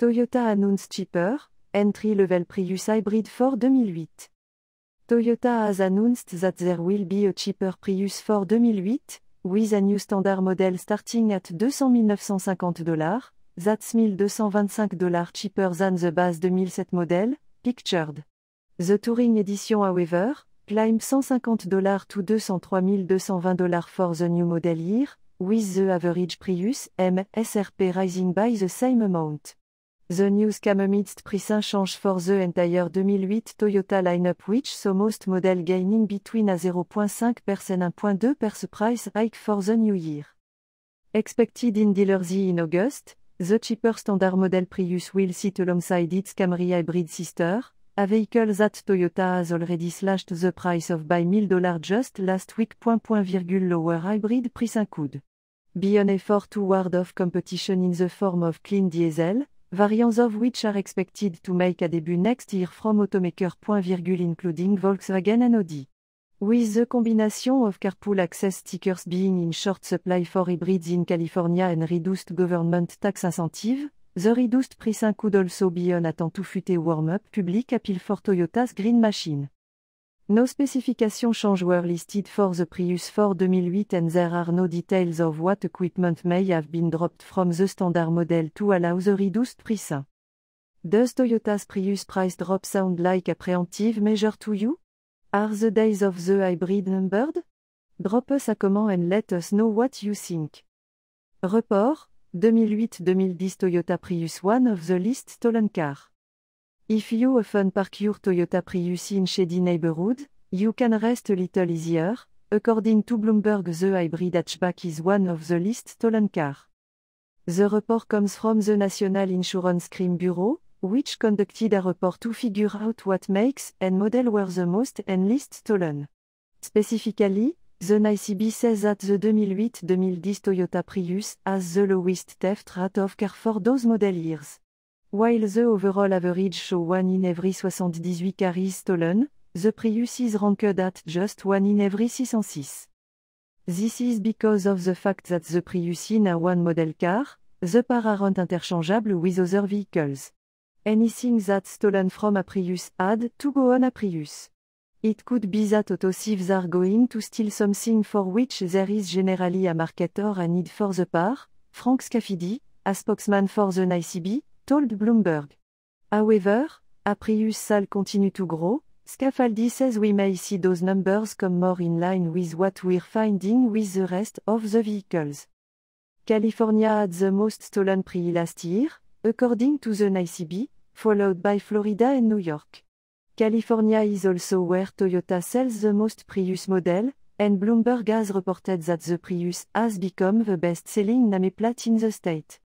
Toyota announced cheaper, entry-level Prius hybrid for 2008. Toyota has announced that there will be a cheaper Prius for 2008, with a new standard model starting at 200 950 that's 1225 cheaper than the base 2007 model, pictured. The Touring Edition however, climb 150 to 203 for the new model year, with the average Prius MSRP rising by the same amount. The news came amidst pricing change for the entire 2008 Toyota lineup which saw most model gaining between a 0.5% and 1.2% price hike for the new year. Expected in dealers in August, the cheaper standard model Prius will sit alongside its Camry hybrid sister, a vehicle that Toyota has already slashed the price of by $1000 just last week. Point, point, virgule, lower hybrid price could be an effort toward of competition in the form of clean diesel, variants of which are expected to make a debut next year from automaker. including Volkswagen and Audi. With the combination of carpool access stickers being in short supply for hybrids in California and reduced government tax incentive, the reduced price could also be an attempt to warm-up public appeal for Toyota's green machine. No specification change were listed for the Prius 4 2008 and there are no details of what equipment may have been dropped from the standard model to allow the reduced price. Does Toyota's Prius price drop sound like a preemptive measure to you? Are the days of the hybrid numbered? Drop us a comment and let us know what you think. Report 2008-2010 Toyota Prius one of the list stolen car. If you often park your Toyota Prius in shady neighborhood, you can rest a little easier, according to Bloomberg the hybrid hatchback is one of the least stolen cars. The report comes from the National Insurance Crime Bureau, which conducted a report to figure out what makes and model were the most and least stolen. Specifically, the NICB says that the 2008-2010 Toyota Prius has the lowest theft rate of car for those model years. While the overall average show 1 in every 78 car stolen, the Prius is ranked at just 1 in every 606. This is because of the fact that the Prius in a one model car, the par aren't interchangeable with other vehicles. Anything that's stolen from a Prius had to go on a Prius. It could be that auto thieves are going to steal something for which there is generally a market or a need for the par, Frank Scafidi, a spokesman for the NICB, told Bloomberg. However, Aprius Sal continue to grow, Scaffaldi says we may see those numbers come more in line with what we're finding with the rest of the vehicles. California had the most stolen Prius last year, according to the NICB, followed by Florida and New York. California is also where Toyota sells the most Prius model, and Bloomberg has reported that the Prius has become the best-selling nameplate in the state.